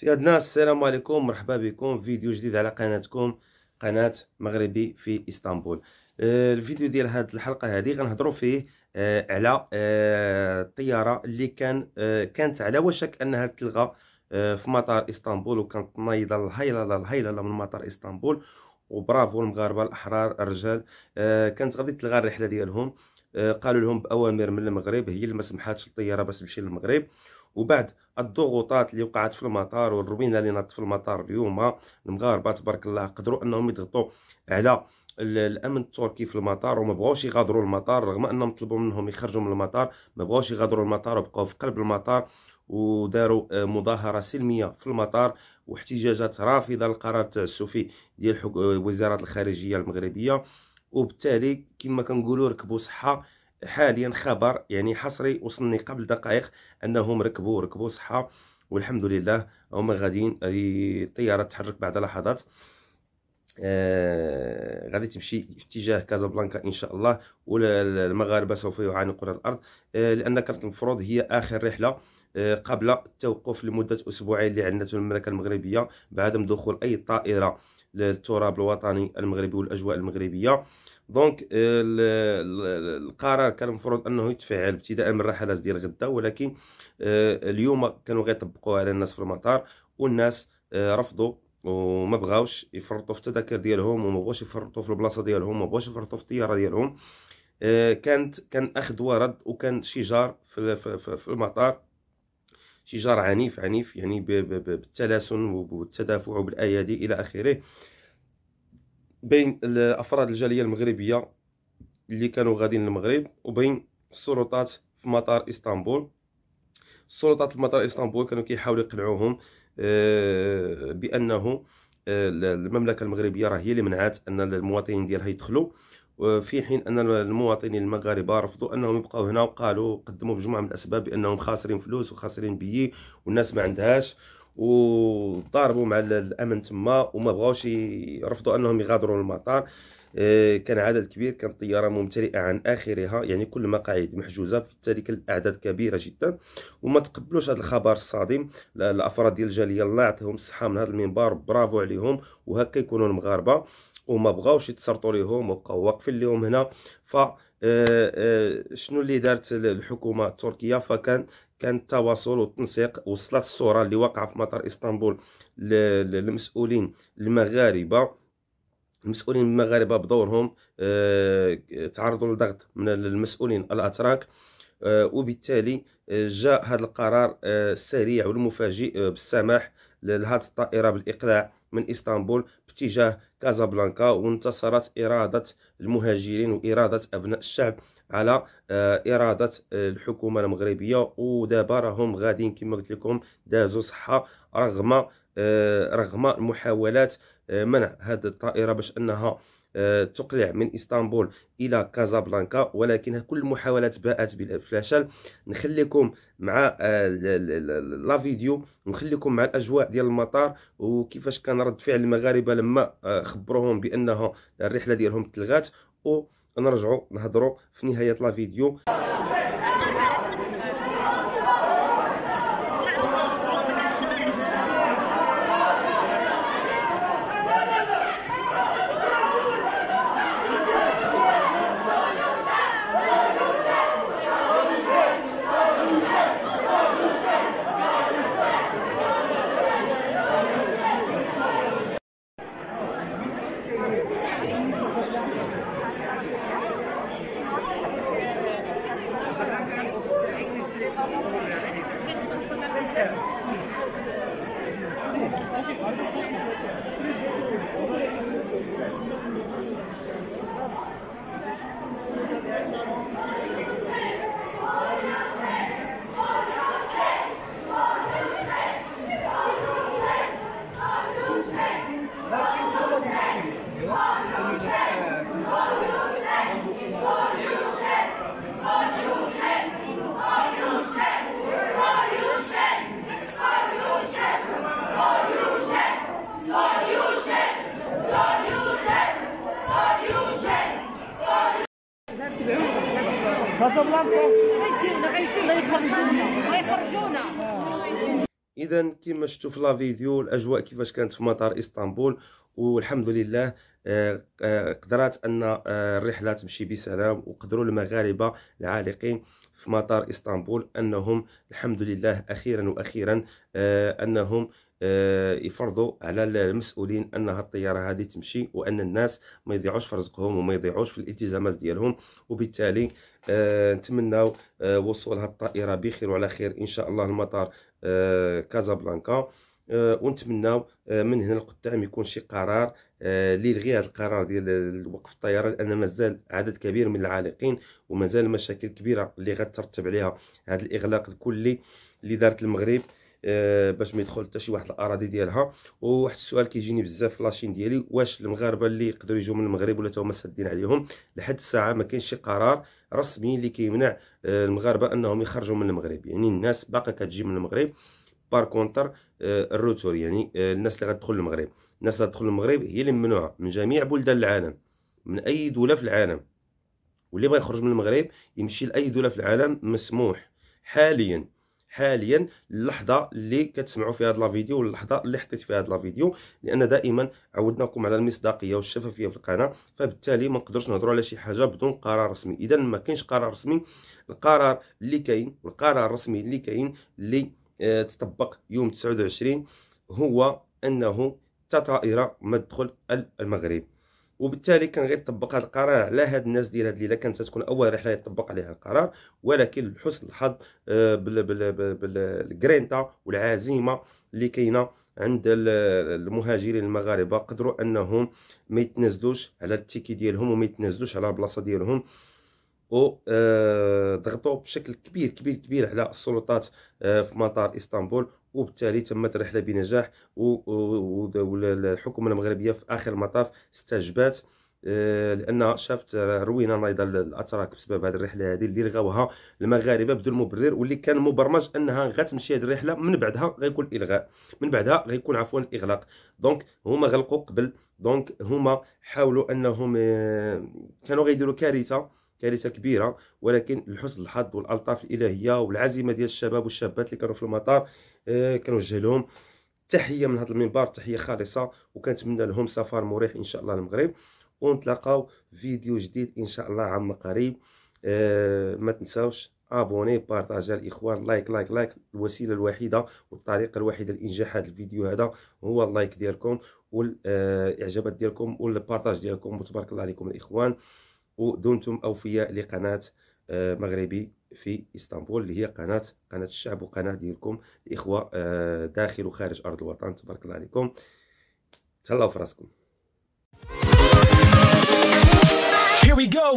سياد الناس السلام عليكم مرحبا بكم فيديو جديد على قناتكم قناة مغربي في اسطنبول آه، الفيديو ديال هاد الحلقة هذه غنهضرو فيه آه، على الطيارة آه، اللي كان كانت على وشك انها تلغى في مطار اسطنبول وكانت نايضة الهيلة الهيلة من مطار اسطنبول وبرافو المغاربة الاحرار الرجال كانت غادي تلغى الرحلة ديالهم قالوا لهم باوامر من المغرب هي اللي ما سمحاتش الطياره باش تمشي للمغرب وبعد الضغوطات اللي وقعت في المطار والروينه اللي نط في المطار اليوم آه، المغاربه تبارك الله قدروا انهم يضغطوا على الامن التركي في المطار وما بغاوش يغادروا المطار رغم انهم طلبوا منهم يخرجوا من المطار ما بغاوش يغادروا المطار وبقاو في قلب المطار وداروا آه، مظاهره سلميه في المطار واحتجاجات رافضه للقرار التعسفي ديال آه، وزاره الخارجيه المغربيه وبالتالي كما كنقولوا ركبوا صحه حاليا خبر يعني حصري وصلني قبل دقائق انهم ركبوا ركبوا صحه والحمد لله هما غاديين الطياره تحرك بعد لحظات آه غادي تمشي في اتجاه كازابلانكا ان شاء الله والمغاربه سوف يعانقون الارض آه لان كانت المفروض هي اخر رحله آه قبل التوقف لمده اسبوعين اللي عندته المملكه المغربيه بعدم دخول اي طائره للتراب الوطني المغربي والاجواء المغربيه دونك آه، القرار كان المفروض انه يتفعل ابتداء من الرحلات ديال غدا ولكن آه، اليوم كانوا غيطبقوها على الناس في المطار والناس آه، رفضوا وما بغاوش يفرطوا في التذاكر ديالهم وما بغاوش يفرطوا في البلاصه ديالهم وما بغاوش يفرطوا في الطياره ديالهم كانت كان اخذ ورد وكان شجار في, في, في, المطار شجار عنيف عنيف يعني بالتلاسن والتدافع وبالايادي الى اخره بين الافراد الجاليه المغربيه اللي كانوا غاديين للمغرب وبين السلطات في مطار اسطنبول السلطات في مطار اسطنبول كانوا كيحاولوا يقنعوهم آه، بانه آه، المملكه المغربيه راه هي اللي منعت ان المواطنين ديالها يدخلوا في حين ان المواطنين المغاربه رفضوا انهم يبقاو هنا وقالوا قدموا مجموعه من الاسباب بانهم خاسرين فلوس وخاسرين بيي والناس ما عندهاش وضاربوا مع الامن تما وما بغاوش يرفضوا انهم يغادروا المطار آه، كان عدد كبير كانت الطياره ممتلئه عن اخرها يعني كل المقاعد محجوزه في ذلك الاعداد كبيره جدا وما تقبلوش هذا الخبر الصادم الافراد ديال الجاليه الله يعطيهم الصحه من هذا المنبر برافو عليهم وهكا يكونوا المغاربه وما بغاوش يتسرطوا ليهم وبقاو واقفين ليهم هنا ف آه، آه، شنو اللي دارت الحكومه التركيه فكان كان التواصل والتنسيق وصلت الصورة اللي وقع في مطار اسطنبول للمسؤولين المغاربة المسؤولين المغاربة بدورهم آه، تعرضوا لضغط من المسؤولين الأتراك آه، وبالتالي آه، جاء هذا القرار السريع والمفاجئ بالسماح لهذه الطائرة بالإقلاع من إسطنبول باتجاه كازابلانكا وانتصرت إرادة المهاجرين وإرادة أبناء الشعب على آه، اراده آه، الحكومه المغربيه ودابا راهم غاديين كما قلت لكم دازوا صحه رغم آه، رغم محاولات منع هذه الطائره باش انها تقلع من اسطنبول الى كازابلانكا ولكن كل المحاولات باءت بالفشل نخليكم مع لا فيديو ونخليكم مع الاجواء ديال المطار وكيفاش كان رد فعل المغاربه لما خبروهم بانها الرحله ديالهم تلغات و نرجعوا نهضروا في نهايه لا فيديو اذا كما شفتوا في لا فيديو الاجواء كيفاش كانت في مطار اسطنبول والحمد لله آه، آه، قدرات ان آه، الرحله تمشي بسلام وقدروا المغاربه العالقين في مطار اسطنبول انهم الحمد لله اخيرا واخيرا انهم آه، يفرضوا على المسؤولين ان الطياره هذه تمشي وان الناس ما يضيعوش في رزقهم وما يضيعوش في الالتزامات ديالهم وبالتالي آه، نتمناو آه، وصول هذه الطائره بخير وعلى خير ان شاء الله المطار كازابلانكا ونتمناو من هنا لقدام يكون شي قرار ليلغي هذا القرار ديال وقف الطياره لان مازال عدد كبير من العالقين ومازال مشاكل كبيره اللي غترتب عليها هذا الاغلاق الكلي اللي دارت المغرب آه، باش ما يدخل حتى شي واحد الاراضي ديالها وواحد السؤال كيجيني بزاف في لاشين ديالي واش المغاربه اللي يقدروا يجوا من المغرب ولا تاهما سادين عليهم لحد الساعه ما كاينش شي قرار رسمي اللي كيمنع آه، المغاربه انهم يخرجوا من المغرب يعني الناس باقا كتجي من المغرب بار آه، كونتر الروتور يعني الناس اللي غتدخل المغرب الناس اللي غتدخل المغرب هي اللي ممنوعه من جميع بلدان العالم من اي دوله في العالم واللي بغى يخرج من المغرب يمشي لاي دوله في العالم مسموح حاليا حاليا اللحظه اللي كتسمعوا فيها هاد لا فيديو واللحظه اللي حطيت فيها هاد لا فيديو لان دائما عودناكم على المصداقيه والشفافيه في القناه فبالتالي ما نقدرش نهضروا على شي حاجه بدون قرار رسمي اذا ما كاينش قرار رسمي القرار اللي كاين القرار الرسمي اللي كاين اللي آه، تطبق يوم 29 هو انه تطائره طائره ما المغرب وبالتالي كان غيطبق هذا القرار على هاد الناس ديال هاد الليله كانت تكون اول رحله يطبق عليها القرار ولكن لحسن الحظ آه، بالجرينتا والعزيمه اللي كاينه عند المهاجرين المغاربه قدروا انهم ما يتنازلوش على التيكي ديالهم وما يتنازلوش على البلاصه ديالهم وضغطوا آه، بشكل كبير كبير كبير على السلطات آه، في مطار اسطنبول وبالتالي تمت الرحله بنجاح والحكومه المغربيه في اخر المطاف استجبات آه، لان شافت روينا نايضه الاتراك بسبب هذه الرحله هذه اللي لغاوها المغاربه بدون مبرر واللي كان مبرمج انها غتمشي هذه الرحله من بعدها غيكون الغاء من بعدها غيكون عفوا الاغلاق دونك هما غلقوا قبل دونك هما حاولوا انهم آه، كانوا غيديروا كارثه كارثه كبيره ولكن لحسن الحظ والالطاف الالهيه والعزيمه ديال الشباب والشابات اللي كانوا في المطار آه، كنوجه لهم تحيه من هذا المنبر تحيه خالصه وكنتمنى لهم سفر مريح ان شاء الله للمغرب ونتلاقاو فيديو جديد ان شاء الله عما قريب آه، ما تنساوش ابوني بارطاجا الاخوان لايك لايك لايك الوسيله الوحيده والطريقه الوحيده لانجاح هذا الفيديو هذا هو اللايك ديالكم والاعجابات آه، ديالكم والبارطاج ديالكم وتبارك الله عليكم الاخوان ودمتم اوفياء لقناه آه، مغربي في اسطنبول اللي هي قناه قناه الشعب وقناه ديالكم الاخوه آه، داخل وخارج ارض الوطن تبارك الله عليكم تهلاو في راسكم Here we go.